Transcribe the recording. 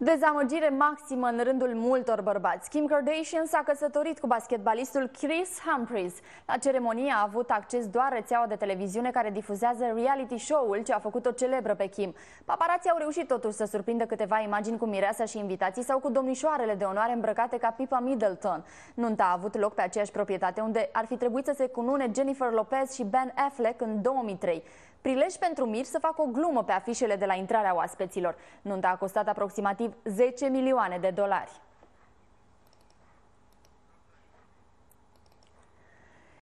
Dezamăgire maximă în rândul multor bărbați. Kim Kardashian s-a căsătorit cu basketbalistul Chris Humphries. La ceremonie a avut acces doar rețeaua de televiziune care difuzează reality show-ul ce a făcut-o celebră pe Kim. Paparații au reușit totuși să surprindă câteva imagini cu mireasa și invitații sau cu domnișoarele de onoare îmbrăcate ca Pippa Middleton. Nunta a avut loc pe aceeași proprietate unde ar fi trebuit să se cunune Jennifer Lopez și Ben Affleck în 2003. Prilej pentru Mir să facă o glumă pe afișele de la intrarea oaspeților. Nunta a costat aproximativ 10 milioane de dolari.